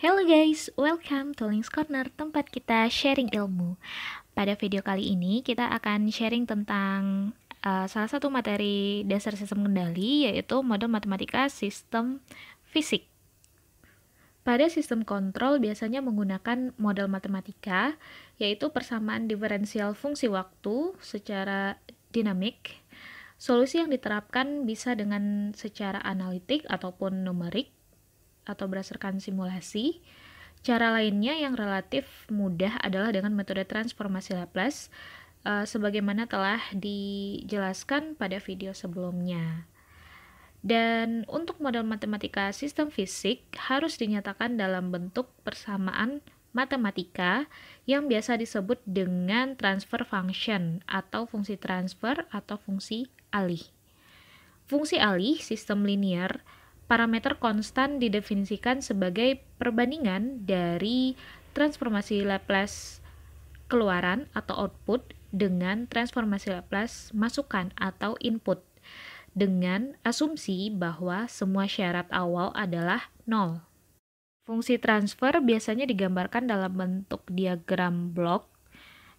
Hello guys, welcome to Links Corner, tempat kita sharing ilmu. Pada video kali ini kita akan sharing tentang uh, salah satu materi dasar sistem kendali yaitu model matematika sistem fisik. Pada sistem kontrol biasanya menggunakan model matematika yaitu persamaan diferensial fungsi waktu secara dinamik. Solusi yang diterapkan bisa dengan secara analitik ataupun numerik atau berdasarkan simulasi. Cara lainnya yang relatif mudah adalah dengan metode transformasi Laplace eh, sebagaimana telah dijelaskan pada video sebelumnya. Dan untuk model matematika sistem fisik harus dinyatakan dalam bentuk persamaan matematika yang biasa disebut dengan transfer function atau fungsi transfer atau fungsi alih. Fungsi alih sistem linear Parameter konstan didefinisikan sebagai perbandingan dari transformasi Laplace keluaran atau output dengan transformasi Laplace masukan atau input dengan asumsi bahwa semua syarat awal adalah nol. Fungsi transfer biasanya digambarkan dalam bentuk diagram blok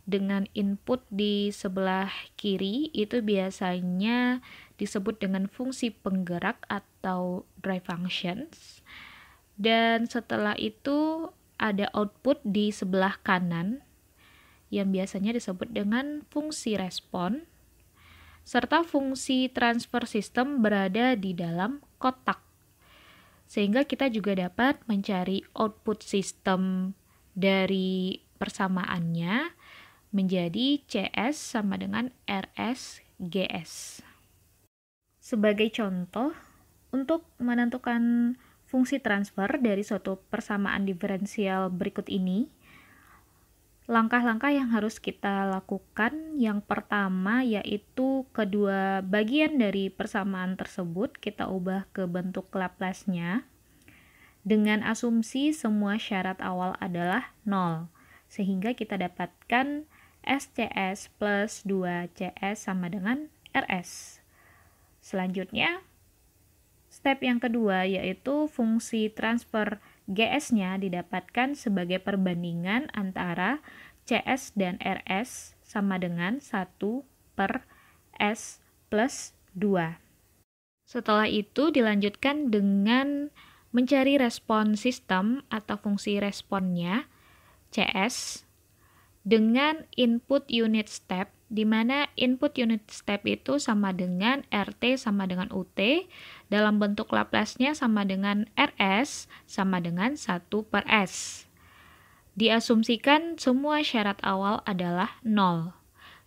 dengan input di sebelah kiri itu biasanya disebut dengan fungsi penggerak atau drive functions. Dan setelah itu ada output di sebelah kanan yang biasanya disebut dengan fungsi respon serta fungsi transfer system berada di dalam kotak. Sehingga kita juga dapat mencari output sistem dari persamaannya menjadi CS sama dengan RS GS sebagai contoh untuk menentukan fungsi transfer dari suatu persamaan diferensial berikut ini langkah-langkah yang harus kita lakukan yang pertama yaitu kedua bagian dari persamaan tersebut kita ubah ke bentuk Laplace-nya dengan asumsi semua syarat awal adalah nol sehingga kita dapatkan SCS plus 2CS sama dengan RS. Selanjutnya, step yang kedua yaitu fungsi transfer GS-nya didapatkan sebagai perbandingan antara CS dan RS sama dengan 1 per S plus 2. Setelah itu dilanjutkan dengan mencari respon sistem atau fungsi responnya CS dengan input unit step di mana input unit step itu sama dengan RT sama dengan UT, dalam bentuk Laplace-nya sama dengan RS sama dengan 1 per S. Diasumsikan semua syarat awal adalah 0,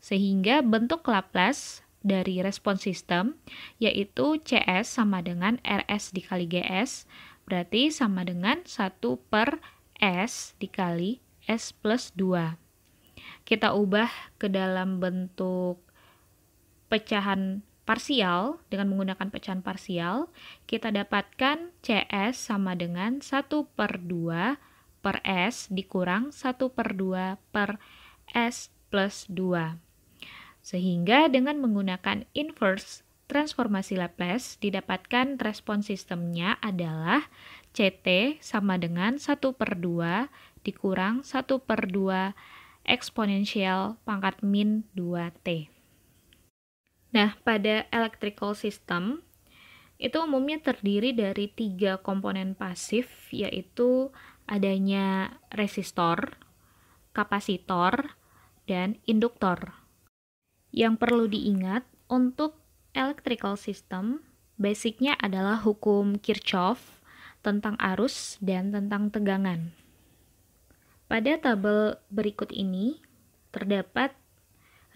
sehingga bentuk Laplace dari respon sistem yaitu CS sama dengan RS dikali GS, berarti sama dengan 1 per S dikali S plus 2 kita ubah ke dalam bentuk pecahan parsial dengan menggunakan pecahan parsial, kita dapatkan CS sama dengan 1 per 2 per S dikurang 1 per 2 per S plus 2. Sehingga dengan menggunakan inverse transformasi Laplace, didapatkan respon sistemnya adalah CT sama dengan 1 per 2 dikurang 1 per 2 eksponensial pangkat min 2t. Nah, pada electrical system, itu umumnya terdiri dari tiga komponen pasif, yaitu adanya resistor, kapasitor, dan induktor. Yang perlu diingat, untuk electrical system, basicnya adalah hukum Kirchhoff tentang arus dan tentang tegangan. Pada tabel berikut ini terdapat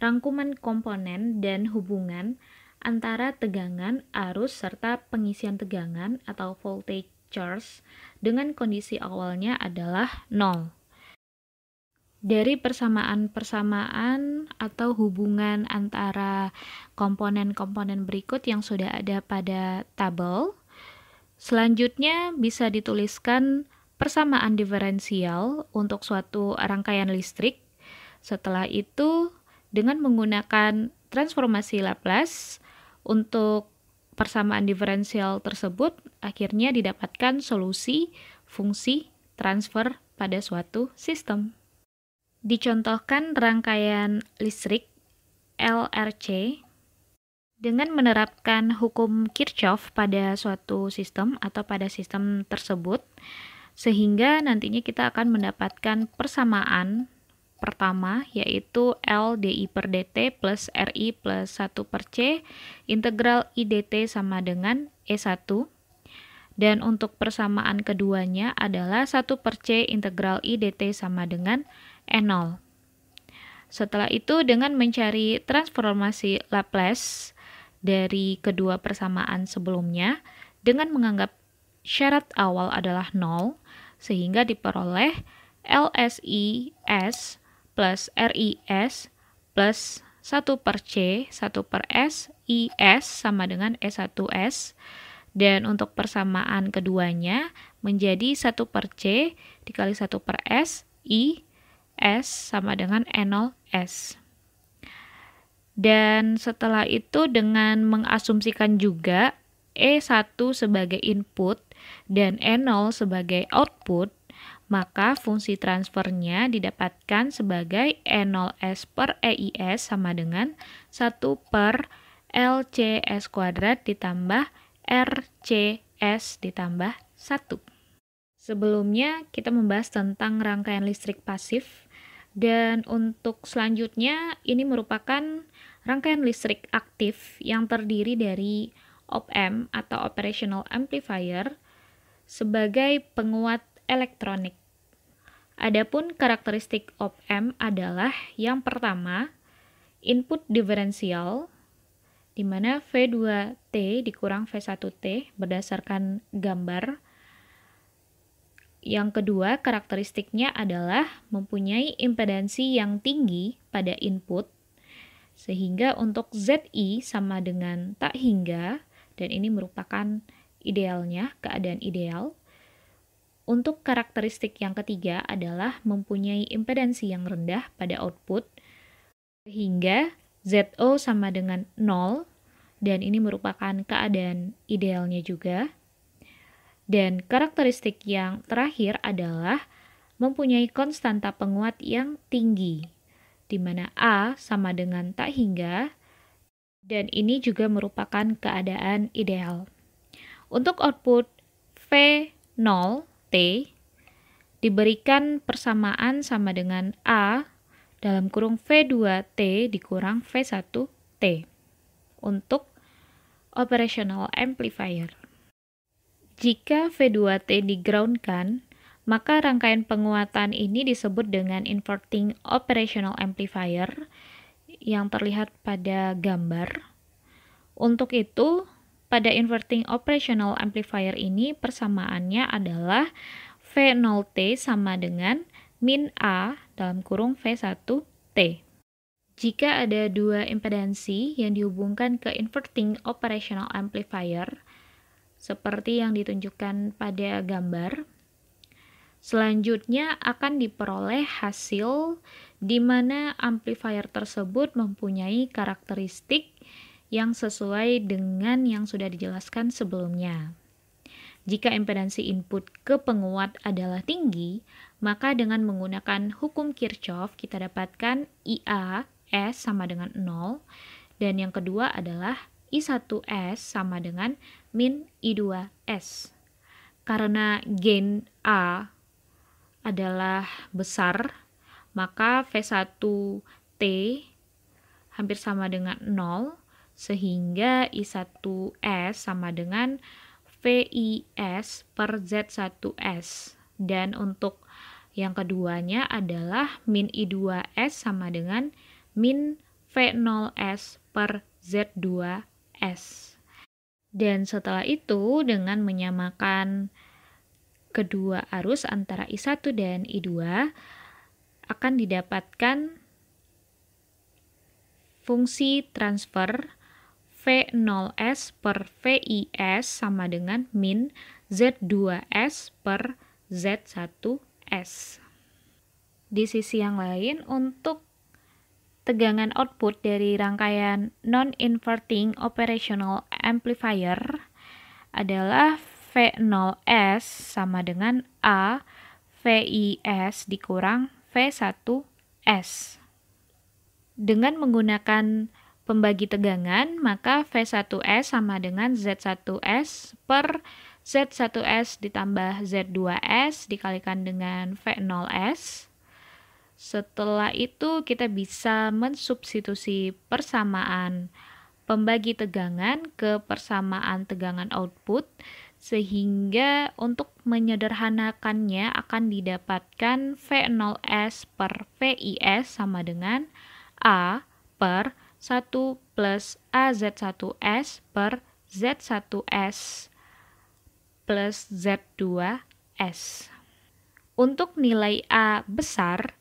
rangkuman komponen dan hubungan antara tegangan, arus, serta pengisian tegangan atau voltage charge dengan kondisi awalnya adalah 0. Dari persamaan-persamaan atau hubungan antara komponen-komponen berikut yang sudah ada pada tabel, selanjutnya bisa dituliskan persamaan diferensial untuk suatu rangkaian listrik. Setelah itu, dengan menggunakan transformasi Laplace untuk persamaan diferensial tersebut, akhirnya didapatkan solusi fungsi transfer pada suatu sistem. Dicontohkan rangkaian listrik LRC dengan menerapkan hukum Kirchhoff pada suatu sistem atau pada sistem tersebut, sehingga nantinya kita akan mendapatkan persamaan pertama yaitu L DI per DT plus RI plus 1 per C integral IDT sama dengan E1 dan untuk persamaan keduanya adalah 1 per C integral IDT sama dengan E0 setelah itu dengan mencari transformasi Laplace dari kedua persamaan sebelumnya dengan menganggap syarat awal adalah 0 sehingga diperoleh LSIS plus RIS plus 1 per C, 1 per S, IS sama dengan S1S. Dan untuk persamaan keduanya menjadi 1 per C dikali 1 per S, I, S sama dengan n 0 s Dan setelah itu dengan mengasumsikan juga E1 sebagai input dan E0 sebagai output, maka fungsi transfernya didapatkan sebagai E0S per EIS sama dengan 1 per LCS kuadrat ditambah RCS ditambah 1. Sebelumnya kita membahas tentang rangkaian listrik pasif dan untuk selanjutnya ini merupakan rangkaian listrik aktif yang terdiri dari op-amp atau operational amplifier, sebagai penguat elektronik. Adapun karakteristik op-amp adalah yang pertama, input diferensial di mana V2T dikurang V1T berdasarkan gambar. Yang kedua, karakteristiknya adalah mempunyai impedansi yang tinggi pada input, sehingga untuk ZI sama dengan tak hingga, dan ini merupakan idealnya, keadaan ideal. Untuk karakteristik yang ketiga adalah mempunyai impedansi yang rendah pada output, sehingga ZO sama dengan 0, dan ini merupakan keadaan idealnya juga. Dan karakteristik yang terakhir adalah mempunyai konstanta penguat yang tinggi, di mana A sama dengan tak hingga, dan ini juga merupakan keadaan ideal. Untuk output V0T diberikan persamaan sama dengan A dalam kurung V2T dikurang V1T untuk operational amplifier. Jika V2T digroundkan, maka rangkaian penguatan ini disebut dengan inverting operational amplifier yang terlihat pada gambar. Untuk itu, pada inverting operational amplifier ini persamaannya adalah V0T sama dengan min A dalam kurung V1T. Jika ada dua impedansi yang dihubungkan ke inverting operational amplifier, seperti yang ditunjukkan pada gambar, selanjutnya akan diperoleh hasil di mana amplifier tersebut mempunyai karakteristik yang sesuai dengan yang sudah dijelaskan sebelumnya. Jika impedansi input ke penguat adalah tinggi, maka dengan menggunakan hukum Kirchhoff kita dapatkan IA S sama dengan 0 dan yang kedua adalah I1S sama dengan min I2S. Karena gain A adalah besar, maka V1T hampir sama dengan 0 sehingga I1S sama dengan VIS per Z1S. Dan untuk yang keduanya adalah min I2S sama dengan min V0S per Z2S. Dan setelah itu dengan menyamakan kedua arus antara I1 dan I2 akan didapatkan fungsi transfer V0S per VIS sama dengan min Z2S per Z1S. Di sisi yang lain, untuk tegangan output dari rangkaian non-inverting operational amplifier adalah V0S sama dengan A VIS dikurang V1S. Dengan menggunakan pembagi tegangan, maka V1S sama dengan Z1S per Z1S ditambah Z2S dikalikan dengan V0S. Setelah itu kita bisa mensubstitusi persamaan pembagi tegangan ke persamaan tegangan output sehingga untuk menyederhanakannya akan didapatkan V0S per VIS sama dengan A per 1 plus AZ1S per Z1S plus Z2S. Untuk nilai A besar,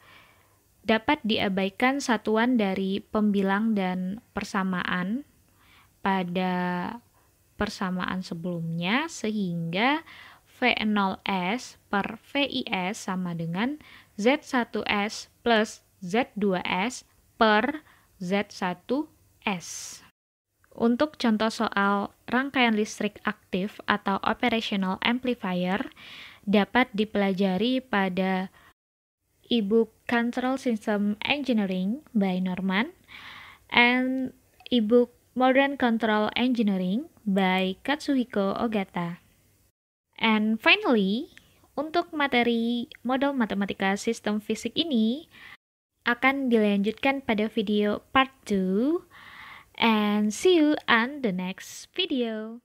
dapat diabaikan satuan dari pembilang dan persamaan pada persamaan sebelumnya sehingga V0S per VIS sama dengan Z1S plus Z2S per Z1S. Z1S. Untuk contoh soal rangkaian listrik aktif atau operational amplifier dapat dipelajari pada e-book Control System Engineering by Norman and e-book Modern Control Engineering by Katsuhiko Ogata. And finally, untuk materi model matematika sistem fisik ini akan dilanjutkan pada video part 2 and see you on the next video.